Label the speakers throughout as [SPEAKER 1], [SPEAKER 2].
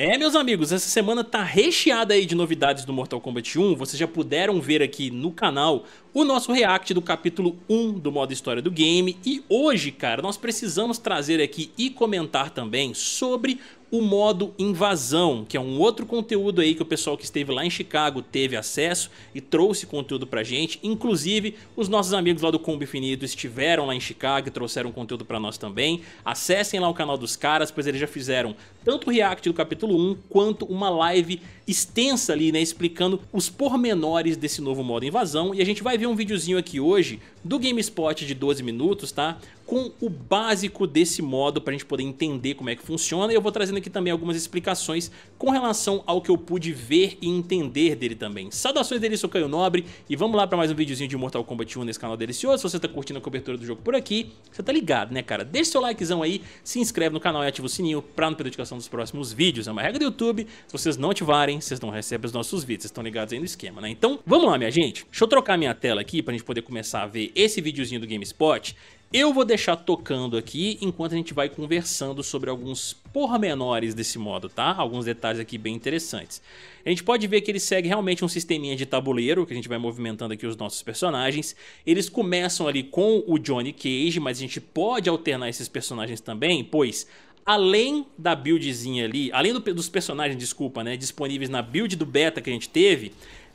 [SPEAKER 1] É, meus amigos, essa semana tá recheada aí de novidades do Mortal Kombat 1. Vocês já puderam ver aqui no canal o nosso react do capítulo 1 do modo história do game. E hoje, cara, nós precisamos trazer aqui e comentar também sobre o modo invasão, que é um outro conteúdo aí que o pessoal que esteve lá em Chicago teve acesso e trouxe conteúdo pra gente. Inclusive, os nossos amigos lá do Combo Infinito estiveram lá em Chicago e trouxeram conteúdo pra nós também. Acessem lá o canal dos caras, pois eles já fizeram tanto o react do capítulo 1 quanto uma live extensa ali, né, explicando os pormenores desse novo modo invasão. E a gente vai ver um videozinho aqui hoje do GameSpot de 12 minutos, tá? com o básico desse modo para a gente poder entender como é que funciona e eu vou trazendo aqui também algumas explicações com relação ao que eu pude ver e entender dele também. Saudações dele, sou Caio Nobre e vamos lá para mais um videozinho de Mortal Kombat 1 nesse canal delicioso. Se você tá curtindo a cobertura do jogo por aqui, você tá ligado, né cara? Deixa seu likezão aí, se inscreve no canal e ativa o sininho para não perder a notificação dos próximos vídeos. É uma regra do YouTube, se vocês não ativarem, vocês não recebem os nossos vídeos, vocês estão ligados aí no esquema, né? Então, vamos lá minha gente. Deixa eu trocar minha tela aqui para a gente poder começar a ver esse videozinho do GameSpot eu vou deixar tocando aqui enquanto a gente vai conversando sobre alguns pormenores desse modo, tá? Alguns detalhes aqui bem interessantes. A gente pode ver que ele segue realmente um sisteminha de tabuleiro, que a gente vai movimentando aqui os nossos personagens. Eles começam ali com o Johnny Cage, mas a gente pode alternar esses personagens também, pois além da buildzinha ali, além do, dos personagens, desculpa, né, disponíveis na build do beta que a gente teve,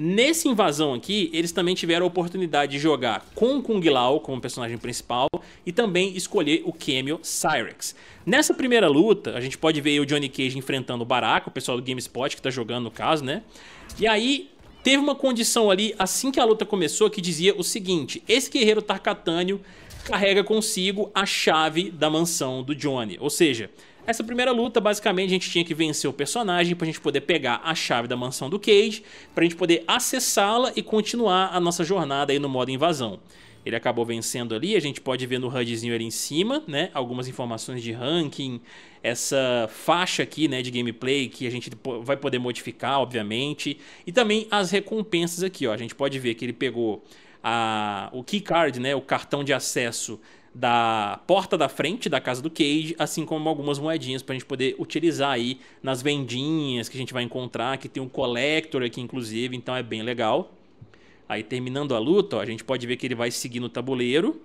[SPEAKER 1] Nesse invasão aqui, eles também tiveram a oportunidade de jogar com Kung Lao como personagem principal e também escolher o cameo Cyrex. Nessa primeira luta, a gente pode ver o Johnny Cage enfrentando o Baraka, o pessoal do GameSpot que tá jogando no caso, né? E aí teve uma condição ali assim que a luta começou que dizia o seguinte: esse guerreiro Tarkatânio carrega consigo a chave da mansão do Johnny, ou seja, essa primeira luta, basicamente, a gente tinha que vencer o personagem pra gente poder pegar a chave da mansão do Cage, pra gente poder acessá-la e continuar a nossa jornada aí no modo invasão. Ele acabou vencendo ali, a gente pode ver no HUDzinho ali em cima, né? Algumas informações de ranking, essa faixa aqui, né, de gameplay que a gente vai poder modificar, obviamente, e também as recompensas aqui, ó. A gente pode ver que ele pegou a, o keycard, né, o cartão de acesso da porta da frente da casa do Cage, assim como algumas moedinhas para a gente poder utilizar aí nas vendinhas que a gente vai encontrar, que tem um collector aqui inclusive, então é bem legal. Aí terminando a luta, ó, a gente pode ver que ele vai seguir no tabuleiro.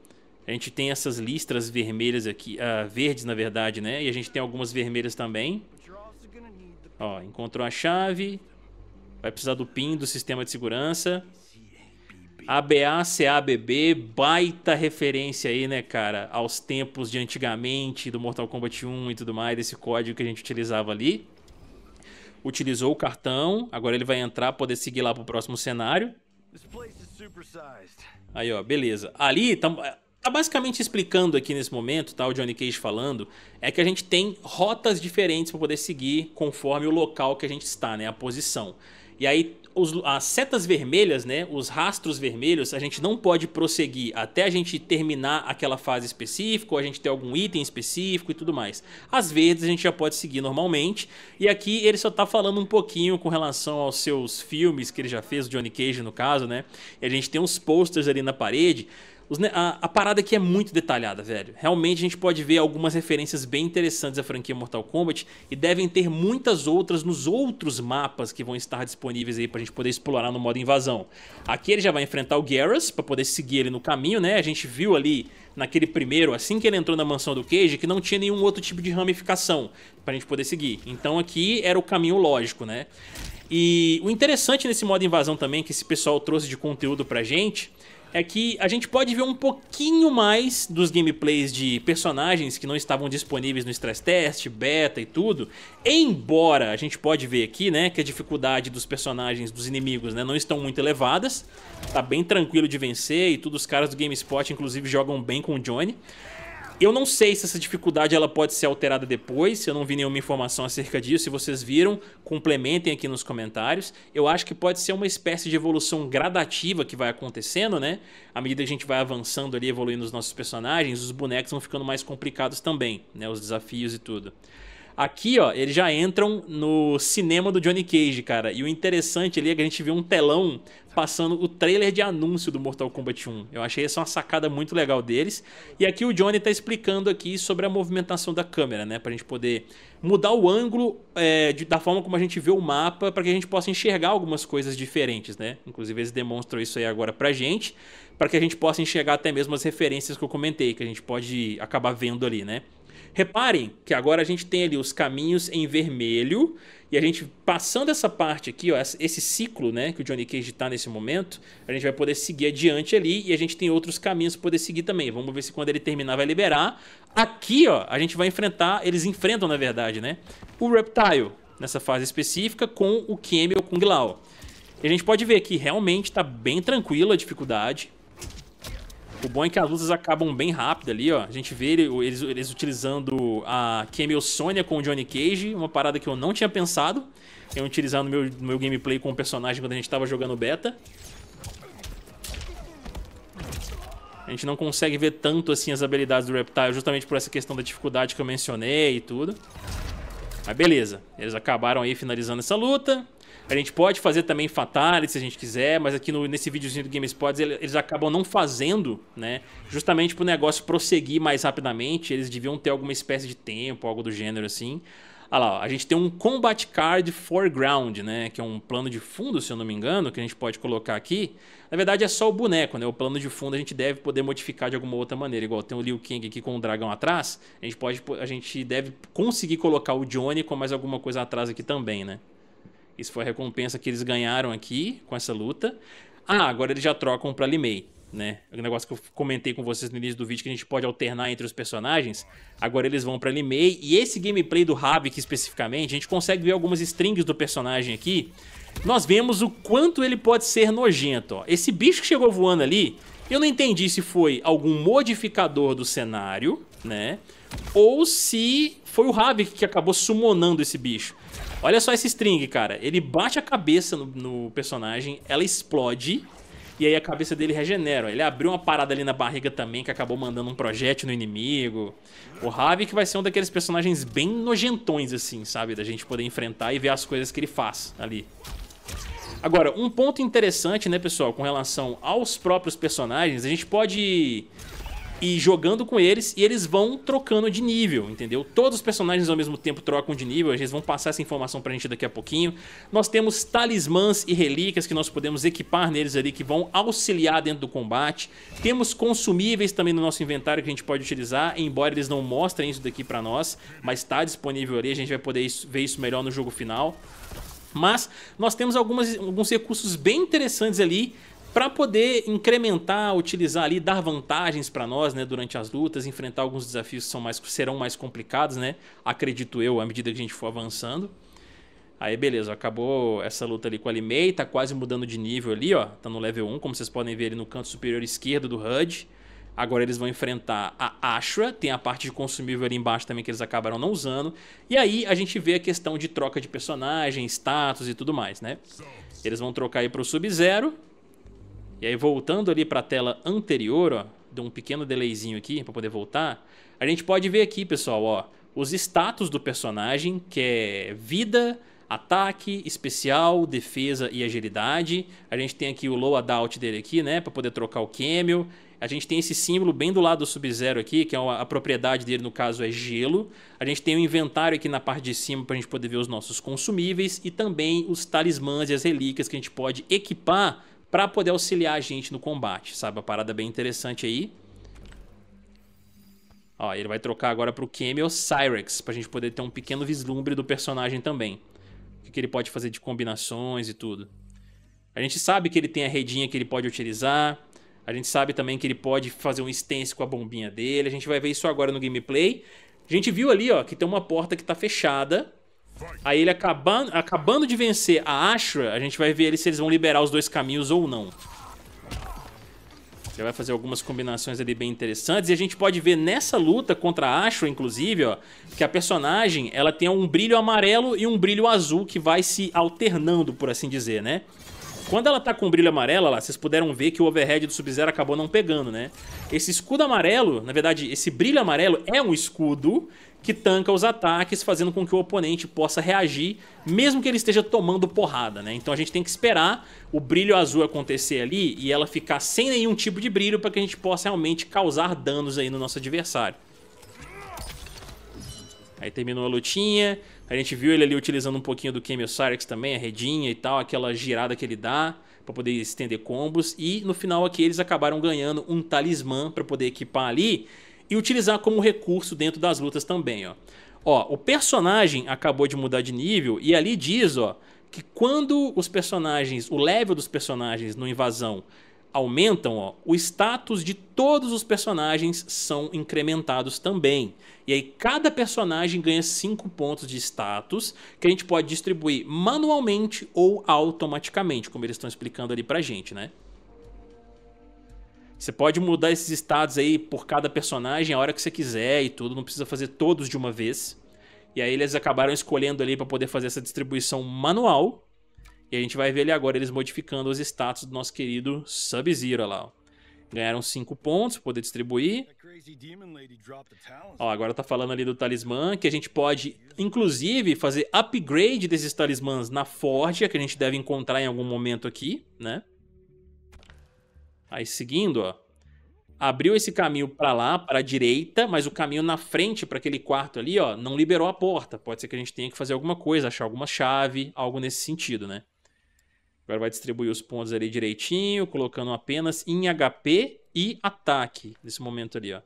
[SPEAKER 1] A gente tem essas listras vermelhas aqui, uh, verdes na verdade, né? E a gente tem algumas vermelhas também. Ó, encontrou a chave. Vai precisar do PIN do sistema de segurança aba baita referência aí, né, cara, aos tempos de antigamente, do Mortal Kombat 1 e tudo mais, desse código que a gente utilizava ali. Utilizou o cartão, agora ele vai entrar, poder seguir lá pro próximo cenário. Aí, ó, beleza. Ali, tam, tá basicamente explicando aqui nesse momento, tá? O Johnny Cage falando, é que a gente tem rotas diferentes para poder seguir conforme o local que a gente está, né? A posição. E aí os, as setas vermelhas, né, os rastros vermelhos, a gente não pode prosseguir até a gente terminar aquela fase específica, ou a gente ter algum item específico e tudo mais. Às vezes a gente já pode seguir normalmente, e aqui ele só tá falando um pouquinho com relação aos seus filmes que ele já fez, o Johnny Cage no caso, né? E a gente tem uns posters ali na parede a, a, parada aqui é muito detalhada, velho. Realmente a gente pode ver algumas referências bem interessantes à franquia Mortal Kombat e devem ter muitas outras nos outros mapas que vão estar disponíveis aí pra gente poder explorar no modo invasão. Aqui ele já vai enfrentar o Garrus pra poder seguir ele no caminho, né? A gente viu ali naquele primeiro, assim que ele entrou na mansão do Cage, que não tinha nenhum outro tipo de ramificação pra gente poder seguir. Então aqui era o caminho lógico, né? E o interessante nesse modo invasão também, que esse pessoal trouxe de conteúdo pra gente, é que a gente pode ver um pouquinho mais dos gameplays de personagens que não estavam disponíveis no stress test, beta e tudo. Embora a gente pode ver aqui, né, que a dificuldade dos personagens, dos inimigos, né, não estão muito elevadas. Tá bem tranquilo de vencer e todos os caras do GameSpot inclusive jogam bem com o Johnny. Eu não sei se essa dificuldade ela pode ser alterada depois, eu não vi nenhuma informação acerca disso. Se vocês viram, complementem aqui nos comentários. Eu acho que pode ser uma espécie de evolução gradativa que vai acontecendo, né? À medida que a gente vai avançando ali, evoluindo os nossos personagens, os bonecos vão ficando mais complicados também, né? Os desafios e tudo. Aqui, ó, eles já entram no cinema do Johnny Cage, cara. E o interessante ali é que a gente viu um telão passando o trailer de anúncio do Mortal Kombat 1. Eu achei essa uma sacada muito legal deles. E aqui o Johnny tá explicando aqui sobre a movimentação da câmera, né? Pra gente poder mudar o ângulo é, de, da forma como a gente vê o mapa para que a gente possa enxergar algumas coisas diferentes, né? Inclusive eles demonstram isso aí agora pra gente, para que a gente possa enxergar até mesmo as referências que eu comentei, que a gente pode acabar vendo ali, né? Reparem que agora a gente tem ali os caminhos em vermelho e a gente passando essa parte aqui, ó, esse ciclo né, que o Johnny Cage está nesse momento, a gente vai poder seguir adiante ali e a gente tem outros caminhos para poder seguir também. Vamos ver se quando ele terminar vai liberar. Aqui ó, a gente vai enfrentar, eles enfrentam na verdade, né, o Reptile nessa fase específica com o Kemi ou Kung Lao. E a gente pode ver que realmente está bem tranquila a dificuldade. O bom é que as lutas acabam bem rápido ali, ó. A gente vê eles, eles utilizando a Camel Sônia com o Johnny Cage, uma parada que eu não tinha pensado. Eu utilizando meu, meu gameplay com o personagem quando a gente tava jogando beta. A gente não consegue ver tanto assim as habilidades do Reptile, justamente por essa questão da dificuldade que eu mencionei e tudo. Mas beleza, eles acabaram aí finalizando essa luta. A gente pode fazer também fatales se a gente quiser, mas aqui no, nesse videozinho do GameSpots eles acabam não fazendo, né? Justamente para o negócio prosseguir mais rapidamente, eles deviam ter alguma espécie de tempo, algo do gênero assim. Ah lá, a gente tem um Combat Card Foreground, né? Que é um plano de fundo, se eu não me engano, que a gente pode colocar aqui. Na verdade é só o boneco, né? O plano de fundo a gente deve poder modificar de alguma outra maneira. Igual tem o Liu Kang aqui com o dragão atrás, a gente, pode, a gente deve conseguir colocar o Johnny com mais alguma coisa atrás aqui também, né? Isso foi a recompensa que eles ganharam aqui com essa luta. Ah, agora eles já trocam para Limei, né? O negócio que eu comentei com vocês no início do vídeo que a gente pode alternar entre os personagens. Agora eles vão para Limei e esse gameplay do Havik especificamente, a gente consegue ver algumas strings do personagem aqui. Nós vemos o quanto ele pode ser nojento, ó. Esse bicho que chegou voando ali, eu não entendi se foi algum modificador do cenário, né? Ou se foi o Havik que acabou summonando esse bicho. Olha só esse string, cara. Ele bate a cabeça no, no personagem, ela explode e aí a cabeça dele regenera. Ele abriu uma parada ali na barriga também, que acabou mandando um projétil no inimigo. O Havik que vai ser um daqueles personagens bem nojentões, assim, sabe? Da gente poder enfrentar e ver as coisas que ele faz ali. Agora, um ponto interessante, né, pessoal, com relação aos próprios personagens, a gente pode e jogando com eles, e eles vão trocando de nível, entendeu? Todos os personagens ao mesmo tempo trocam de nível, eles vão passar essa informação pra gente daqui a pouquinho. Nós temos talismãs e relíquias que nós podemos equipar neles ali, que vão auxiliar dentro do combate. Temos consumíveis também no nosso inventário que a gente pode utilizar, embora eles não mostrem isso daqui pra nós, mas tá disponível ali, a gente vai poder ver isso melhor no jogo final. Mas nós temos algumas, alguns recursos bem interessantes ali para poder incrementar, utilizar ali, dar vantagens para nós, né, durante as lutas, enfrentar alguns desafios que são mais, serão mais complicados, né, acredito eu, à medida que a gente for avançando. Aí beleza, acabou essa luta ali com a Limei, tá quase mudando de nível ali, ó, tá no level 1, como vocês podem ver ali no canto superior esquerdo do HUD. Agora eles vão enfrentar a Ashra, tem a parte de consumível ali embaixo também que eles acabaram não usando. E aí a gente vê a questão de troca de personagem, status e tudo mais, né? Eles vão trocar aí pro Sub-Zero, e aí voltando ali para a tela anterior, ó, deu um pequeno delayzinho aqui para poder voltar. A gente pode ver aqui, pessoal, ó, os status do personagem, que é vida, ataque, especial, defesa e agilidade. A gente tem aqui o low adult dele aqui, né, para poder trocar o camel. A gente tem esse símbolo bem do lado do Sub-Zero aqui, que é uma, a propriedade dele, no caso, é gelo. A gente tem o inventário aqui na parte de cima para a gente poder ver os nossos consumíveis e também os talismãs e as relíquias que a gente pode equipar para poder auxiliar a gente no combate, sabe? Uma parada bem interessante aí. Ó, ele vai trocar agora pro Camel Cyrex, pra gente poder ter um pequeno vislumbre do personagem também. O que ele pode fazer de combinações e tudo. A gente sabe que ele tem a redinha que ele pode utilizar. A gente sabe também que ele pode fazer um stance com a bombinha dele. A gente vai ver isso agora no gameplay. A gente viu ali, ó, que tem uma porta que tá fechada Aí ele acabando, acabando de vencer a Ashra, a gente vai ver ele se eles vão liberar os dois caminhos ou não. Você vai fazer algumas combinações ali bem interessantes. E a gente pode ver nessa luta contra a Ashura, inclusive, ó, que a personagem ela tem um brilho amarelo e um brilho azul que vai se alternando, por assim dizer, né? Quando ela tá com brilho amarelo, lá, vocês puderam ver que o overhead do Sub-Zero acabou não pegando, né? Esse escudo amarelo, na verdade, esse brilho amarelo é um escudo que tanca os ataques, fazendo com que o oponente possa reagir, mesmo que ele esteja tomando porrada, né? Então a gente tem que esperar o brilho azul acontecer ali e ela ficar sem nenhum tipo de brilho para que a gente possa realmente causar danos aí no nosso adversário. Aí terminou a lutinha, a gente viu ele ali utilizando um pouquinho do Camel Cyrex também, a redinha e tal, aquela girada que ele dá para poder estender combos. E no final aqui eles acabaram ganhando um talismã para poder equipar ali e utilizar como recurso dentro das lutas também, ó. Ó, o personagem acabou de mudar de nível e ali diz, ó, que quando os personagens, o level dos personagens no invasão aumentam, ó, o status de todos os personagens são incrementados também. E aí cada personagem ganha 5 pontos de status que a gente pode distribuir manualmente ou automaticamente, como eles estão explicando ali pra gente, né? Você pode mudar esses status aí por cada personagem a hora que você quiser e tudo, não precisa fazer todos de uma vez. E aí eles acabaram escolhendo ali para poder fazer essa distribuição manual. E a gente vai ver ali agora eles modificando os status do nosso querido Sub-Zero lá. Ó. Ganharam 5 pontos para poder distribuir. Ó, agora tá falando ali do talismã, que a gente pode, inclusive, fazer upgrade desses talismãs na Forja, que a gente deve encontrar em algum momento aqui, né? Aí seguindo, ó. Abriu esse caminho para lá, para a direita, mas o caminho na frente para aquele quarto ali, ó, não liberou a porta. Pode ser que a gente tenha que fazer alguma coisa, achar alguma chave, algo nesse sentido, né? Agora vai distribuir os pontos ali direitinho, colocando apenas em HP e ataque nesse momento ali, ó.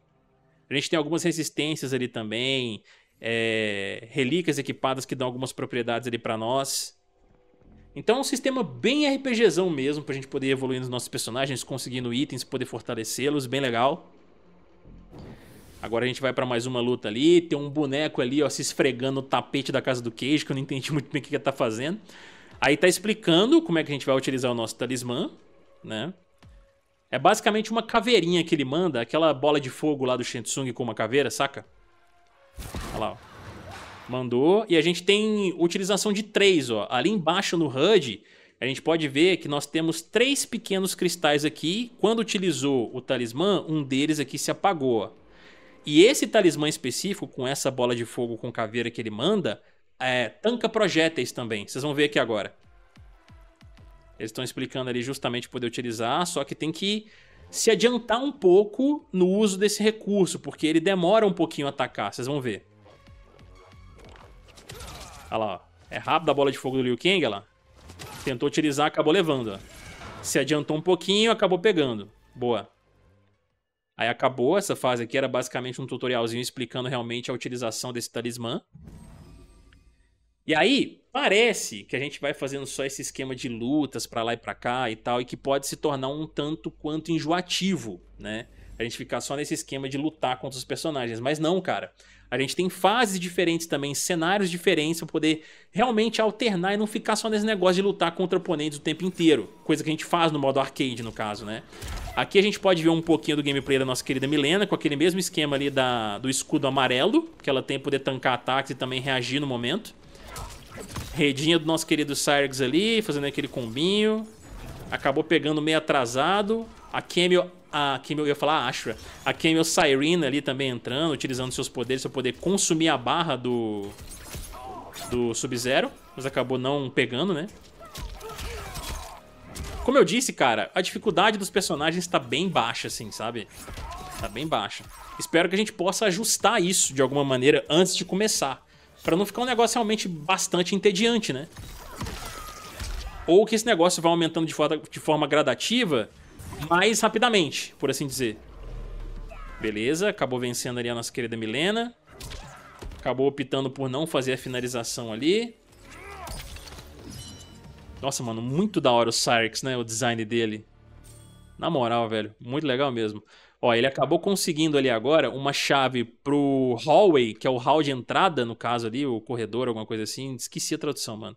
[SPEAKER 1] A gente tem algumas resistências ali também, é, relíquias equipadas que dão algumas propriedades ali pra nós. Então é um sistema bem RPGzão mesmo, pra gente poder evoluir nos nossos personagens, conseguindo itens, poder fortalecê-los, bem legal. Agora a gente vai pra mais uma luta ali, tem um boneco ali, ó, se esfregando no tapete da casa do queijo, que eu não entendi muito bem o que ele tá fazendo. Aí tá explicando como é que a gente vai utilizar o nosso talismã, né? É basicamente uma caveirinha que ele manda, aquela bola de fogo lá do Shinsung com uma caveira, saca? Olha lá, ó. Mandou. E a gente tem utilização de três, ó. Ali embaixo no HUD, a gente pode ver que nós temos três pequenos cristais aqui. Quando utilizou o talismã, um deles aqui se apagou, ó. E esse talismã específico, com essa bola de fogo com caveira que ele manda, é, tanca projéteis também. Vocês vão ver aqui agora. Eles estão explicando ali justamente poder utilizar, só que tem que se adiantar um pouco no uso desse recurso, porque ele demora um pouquinho a atacar, vocês vão ver. Olha lá, ó. é rápido a bola de fogo do Liu Kang, olha lá. Tentou utilizar, acabou levando, ó. Se adiantou um pouquinho, acabou pegando. Boa. Aí acabou, essa fase aqui era basicamente um tutorialzinho explicando realmente a utilização desse talismã. E aí, parece que a gente vai fazendo só esse esquema de lutas para lá e para cá e tal, e que pode se tornar um tanto quanto enjoativo, né? A gente ficar só nesse esquema de lutar contra os personagens. Mas não, cara. A gente tem fases diferentes também, cenários diferentes para poder realmente alternar e não ficar só nesse negócio de lutar contra oponentes o tempo inteiro. Coisa que a gente faz no modo arcade, no caso, né? Aqui a gente pode ver um pouquinho do gameplay da nossa querida Milena, com aquele mesmo esquema ali da, do escudo amarelo, que ela tem poder tancar ataques e também reagir no momento. Redinha do nosso querido Cyrix ali, fazendo aquele combinho. Acabou pegando meio atrasado. A Camel, a Camel, eu ia falar a Ashra. A Camel Cyrena ali também entrando, utilizando seus poderes para poder consumir a barra do, do Sub-Zero. Mas acabou não pegando, né? Como eu disse, cara, a dificuldade dos personagens está bem baixa, assim, sabe? Tá bem baixa. Espero que a gente possa ajustar isso de alguma maneira antes de começar para não ficar um negócio realmente bastante entediante, né? Ou que esse negócio vá aumentando de forma, de forma gradativa, mais rapidamente, por assim dizer. Beleza, acabou vencendo ali a nossa querida Milena. Acabou optando por não fazer a finalização ali. Nossa, mano, muito da hora o Syrix, né? O design dele. Na moral, velho, muito legal mesmo. Ó, ele acabou conseguindo ali agora uma chave pro hallway, que é o hall de entrada, no caso ali, o corredor, alguma coisa assim. Esqueci a tradução, mano.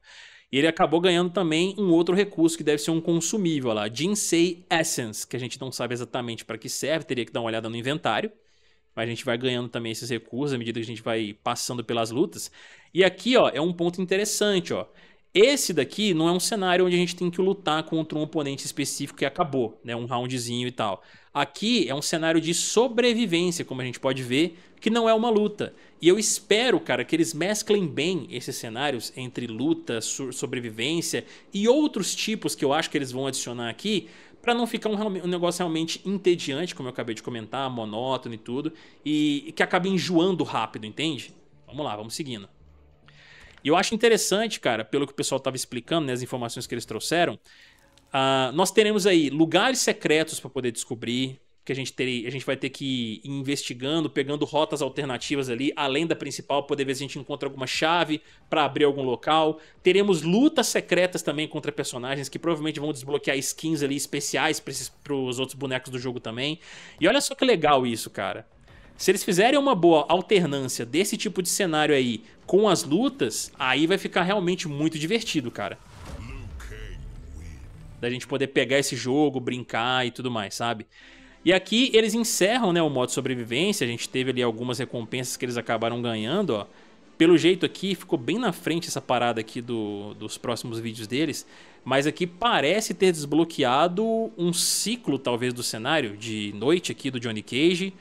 [SPEAKER 1] E ele acabou ganhando também um outro recurso que deve ser um consumível lá, Jinsei Essence, que a gente não sabe exatamente para que serve, teria que dar uma olhada no inventário. Mas a gente vai ganhando também esses recursos à medida que a gente vai passando pelas lutas. E aqui, ó, é um ponto interessante, ó. Esse daqui não é um cenário onde a gente tem que lutar contra um oponente específico que acabou, né? Um roundzinho e tal. Aqui é um cenário de sobrevivência, como a gente pode ver, que não é uma luta. E eu espero, cara, que eles mesclem bem esses cenários entre luta, sobrevivência e outros tipos que eu acho que eles vão adicionar aqui, para não ficar um, um, negócio realmente entediante, como eu acabei de comentar, monótono e tudo, e, e que acabe enjoando rápido, entende? Vamos lá, vamos seguindo. E eu acho interessante, cara, pelo que o pessoal estava explicando, né, as informações que eles trouxeram, Uh, nós teremos aí lugares secretos para poder descobrir, que a gente, ter, a gente vai ter que ir investigando, pegando rotas alternativas ali, além da principal, poder ver se a gente encontra alguma chave para abrir algum local. Teremos lutas secretas também contra personagens que provavelmente vão desbloquear skins ali especiais para os outros bonecos do jogo também. E olha só que legal isso, cara. Se eles fizerem uma boa alternância desse tipo de cenário aí com as lutas, aí vai ficar realmente muito divertido, cara da gente poder pegar esse jogo, brincar e tudo mais, sabe? E aqui eles encerram, né, o modo sobrevivência, a gente teve ali algumas recompensas que eles acabaram ganhando, ó. Pelo jeito aqui, ficou bem na frente essa parada aqui do, dos próximos vídeos deles, mas aqui parece ter desbloqueado um ciclo, talvez, do cenário, de noite aqui do Johnny Cage,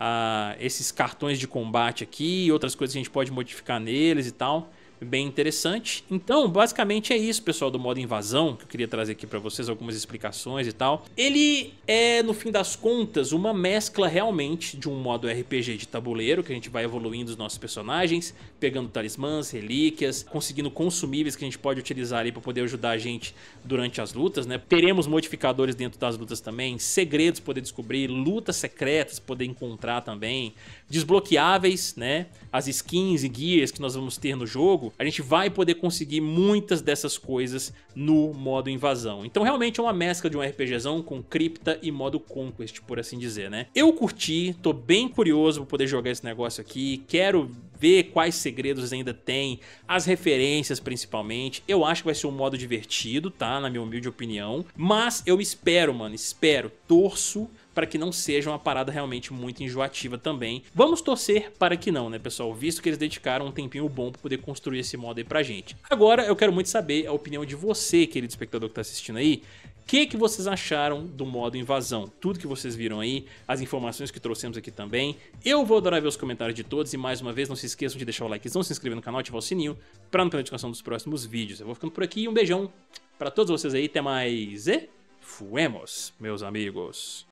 [SPEAKER 1] ah, esses cartões de combate aqui, outras coisas que a gente pode modificar neles e tal bem interessante. Então, basicamente é isso, pessoal, do modo invasão, que eu queria trazer aqui para vocês algumas explicações e tal. Ele é, no fim das contas, uma mescla realmente de um modo RPG de tabuleiro, que a gente vai evoluindo os nossos personagens, pegando talismãs, relíquias, conseguindo consumíveis que a gente pode utilizar ali para poder ajudar a gente durante as lutas, né? Teremos modificadores dentro das lutas também, segredos poder descobrir, lutas secretas poder encontrar também, desbloqueáveis, né? As skins e gears que nós vamos ter no jogo, jogo, a gente vai poder conseguir muitas dessas coisas no modo invasão. Então realmente é uma mescla de um RPGzão com cripta e modo conquest, por assim dizer, né? Eu curti, tô bem curioso pra poder jogar esse negócio aqui, quero ver quais segredos ainda tem, as referências principalmente. Eu acho que vai ser um modo divertido, tá? Na minha humilde opinião. Mas eu espero, mano, espero, torço para que não seja uma parada realmente muito enjoativa também. Vamos torcer para que não, né, pessoal? Visto que eles dedicaram um tempinho bom para poder construir esse modo aí pra gente. Agora, eu quero muito saber a opinião de você, querido espectador que tá assistindo aí. O que, que vocês acharam do modo invasão? Tudo que vocês viram aí, as informações que trouxemos aqui também. Eu vou adorar ver os comentários de todos e mais uma vez não se esqueçam de deixar o likezão, se inscrever no canal, ativar o sininho para não perder a notificação dos próximos vídeos. Eu vou ficando por aqui e um beijão para todos vocês aí. Até mais e fuemos, meus amigos.